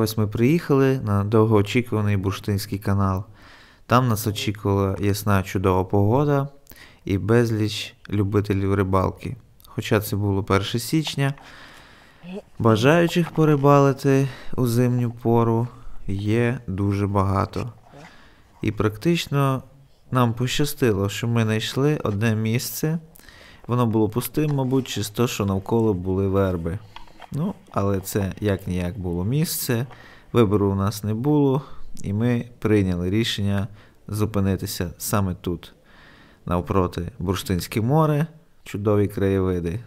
ось ми приїхали на довгоочікуваний Бурштинський канал. Там нас очікувала ясна чудова погода і безліч любителів рибалки. Хоча це було 1 січня, бажаючих порибалити у зимню пору є дуже багато. І практично нам пощастило, що ми знайшли одне місце. Воно було пустим, мабуть, через те, що навколо були верби. Ну, але це як ніяк було місце. Вибору у нас не було, і ми прийняли рішення зупинитися саме тут, навпроти Бурштинське море, чудові краєвиди.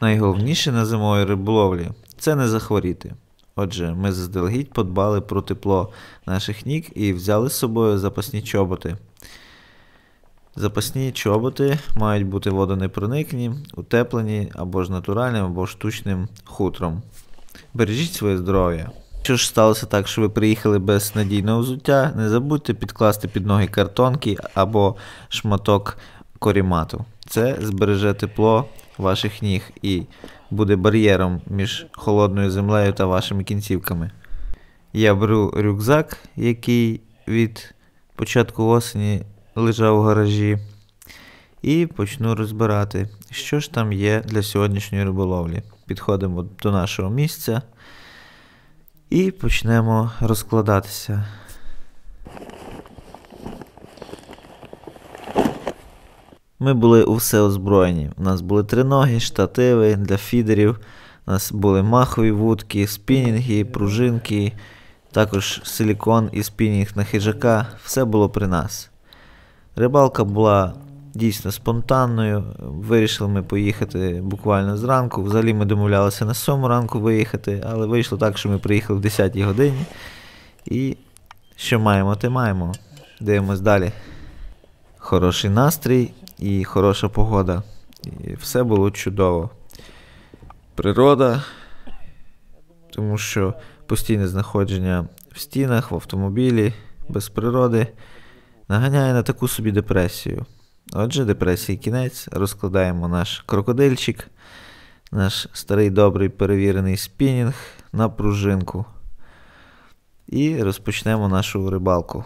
Найголовніше на зимовій риболовлі це не захворіти. Отже, ми заздалегідь подбали про тепло наших ніг і взяли з собою запасні чоботи. Запасні чоботи мають бути водонепроникні, утеплені або ж натуральним, або штучним хутром. Бережіть своє здоров'я. Якщо ж сталося так, що ви приїхали без надійного взуття, не забудьте підкласти під ноги картонки або шматок корімату. Це збереже тепло ваших ніг і буде бар'єром між холодною землею та вашими кінцівками. Я беру рюкзак, який від початку осені лежав у гаражі, і почну розбирати, що ж там є для сьогоднішньої риболовлі. Підходимо до нашого місця і почнемо розкладатися. Ми були у все озброєні. У нас були триноги, штативи для фідерів, у нас були махові вудки, спінінги, пружинки, також силікон і спінінг на хижака. Все було при нас. Рибалка була дійсно спонтанною. Вирішили ми поїхати буквально зранку. Взагалі ми домовлялися на 7 ранку виїхати, але вийшло так, що ми приїхали в 10 годині. І що маємо, те маємо. Дивимось далі. Хороший настрій і хороша погода. І Все було чудово. Природа, тому що постійне знаходження в стінах, в автомобілі, без природи наганяє на таку собі депресію. Отже, депресії кінець, розкладаємо наш крокодильчик, наш старий добрий перевірений спінінг на пружинку. І розпочнемо нашу рибалку.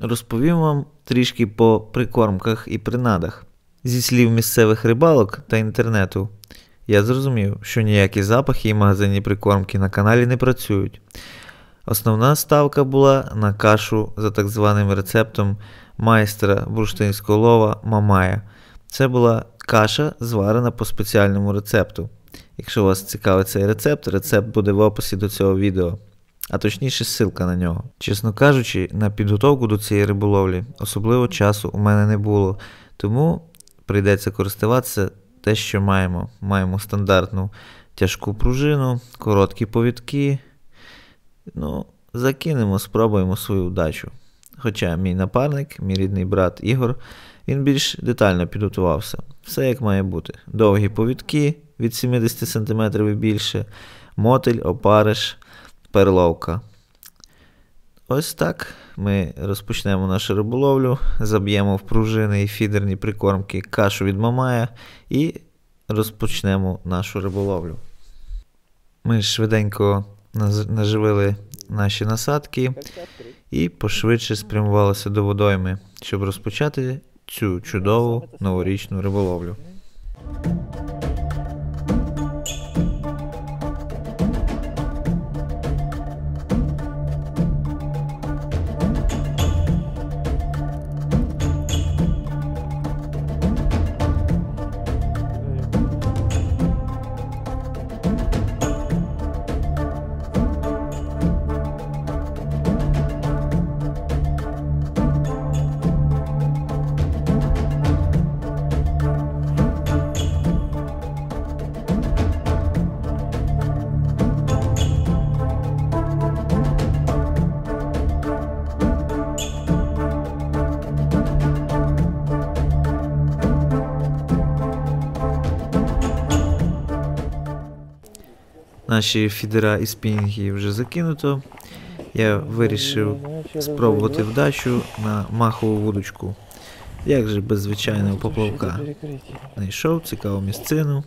Розповім вам трішки по прикормках і принадах. Зі слів місцевих рибалок та інтернету, я зрозумів, що ніякі запахи і магазинні прикормки на каналі не працюють. Основна ставка була на кашу за так званим рецептом майстра бурштинського лова Мамая. Це була каша, зварена по спеціальному рецепту. Якщо вас цікавить цей рецепт, рецепт буде в описі до цього відео, а точніше ссылка на нього. Чесно кажучи, на підготовку до цієї риболовлі особливо часу у мене не було, тому прийдеться користуватися те, що маємо. Маємо стандартну тяжку пружину, короткі повідки. Ну, закинемо, спробуємо свою удачу. Хоча мій напарник, мій рідний брат Ігор, він більш детально підготувався. Все як має бути: довгі повідки від 70 см і більше, мотель, опариш, перловка. Ось так ми розпочнемо нашу риболовлю, заб'ємо в пружини і фідерні прикормки кашу від Мамая і розпочнемо нашу риболовлю. Ми швиденько наживили наші насадки і пошвидше спрямувалися до водойми, щоб розпочати цю чудову новорічну риболовлю. наші фідера і спінги вже закинуто. Я вирішив спробувати вдачу на махову вудочку. Як же без звичайного поплавка. Знайшов цікаву місцину.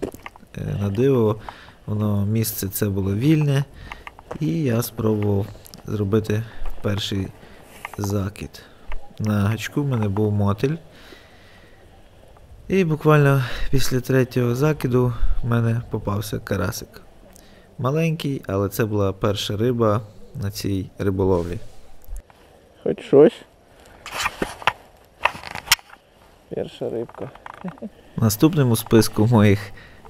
Е, на диво, воно місце це було вільне. І я спробував зробити перший закид. На гачку в мене був мотель. І буквально після третього закиду в мене попався карасик маленький, але це була перша риба на цій риболовлі. Хоч щось. Перша рибка. Наступним у списку моїх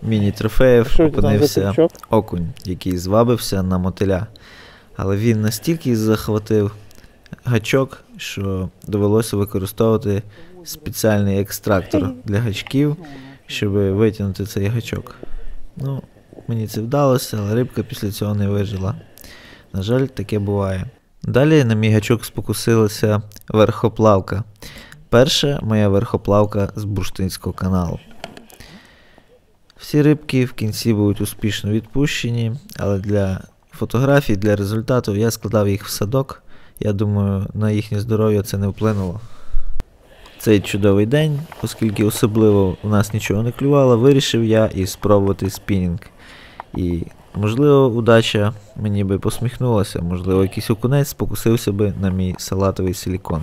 міні-трофеїв опинився окунь, який звабився на мотиля. Але він настільки захватив гачок, що довелося використовувати спеціальний екстрактор для гачків, щоб витягнути цей гачок. Ну, Мені це вдалося, але рибка після цього не вижила. На жаль, таке буває. Далі на мій гачок спокусилася верхоплавка. Перша моя верхоплавка з бурштинського каналу. Всі рибки в кінці будуть успішно відпущені, але для фотографій, для результату я складав їх в садок. Я думаю, на їхнє здоров'я це не вплинуло цей чудовий день, оскільки особливо у нас нічого не клювало, вирішив я і спробувати спінінг. І можливо, удача мені би посміхнулася, можливо, якийсь окунець спокусився би на мій салатовий силікон.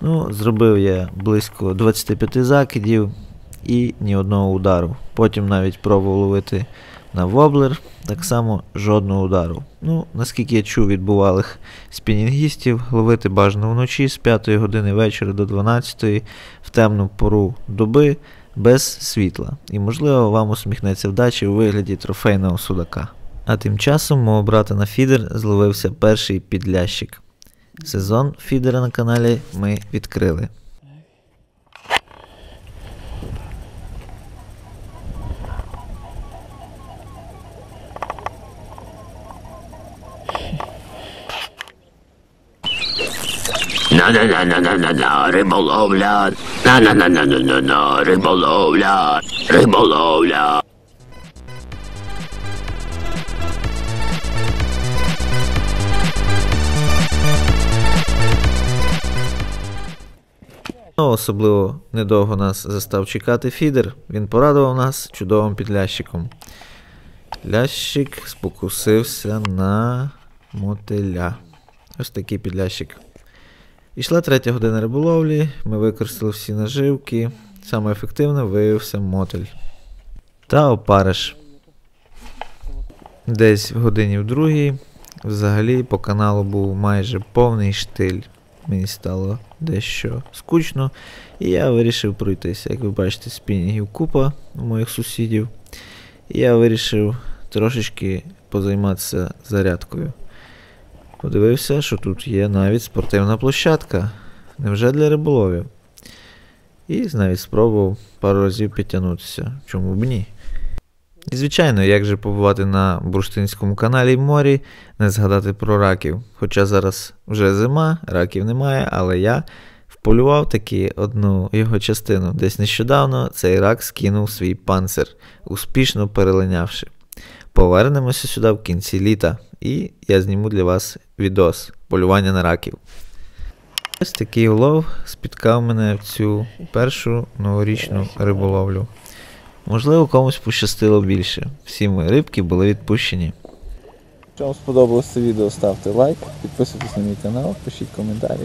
Ну, Зробив я близько 25 закидів і ні одного удару. Потім навіть пробував ловити на Воблер, так само жодного удару. Ну, Наскільки я чув від бувалих спінінгістів, ловити бажано вночі з 5 години вечора до 12 в темну пору доби без світла. І, можливо, вам усміхнеться вдача у вигляді трофейного судака. А тим часом мого брата на фідер зловився перший підлящик. Сезон фідера на каналі ми відкрили. на риболовля. На-на-на-на-на-на-на, риболовля. Риболовля. Ну, Особливо недовго нас застав чекати фідер. Він порадував нас чудовим підлящиком. Підлящик спокусився на мотиля. Ось такий підлящик. Ішла третя година риболовлі, ми використали всі наживки. Саме ефективне виявився мотель. Та опариш. Десь в годині в другій. Взагалі по каналу був майже повний штиль. Мені стало дещо скучно. І я вирішив пройтися. Як ви бачите, спінінгів купа у моїх сусідів. І я вирішив трошечки позайматися зарядкою. Подивився, що тут є навіть спортивна площадка. Невже для риболовів? І навіть спробував пару разів підтягнутися. Чому б ні? І, звичайно, як же побувати на бурштинському каналі морі, не згадати про раків. Хоча зараз вже зима, раків немає, але я вполював таки одну його частину. Десь нещодавно цей рак скинув свій панцир, успішно перелинявши. Повернемося сюди в кінці літа і я зніму для вас відос полювання на раків. Ось такий улов спіткав мене в цю першу новорічну риболовлю. Можливо, комусь пощастило більше. Всі мої рибки були відпущені. Якщо вам сподобалося це відео, ставте лайк, підписуйтесь на мій канал, пишіть коментарі.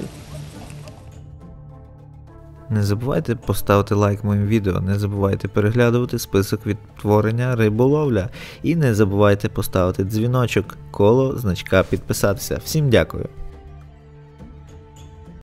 Не забувайте поставити лайк моїм відео, не забувайте переглядувати список відтворення риболовля і не забувайте поставити дзвіночок коло значка підписатися. Всім дякую!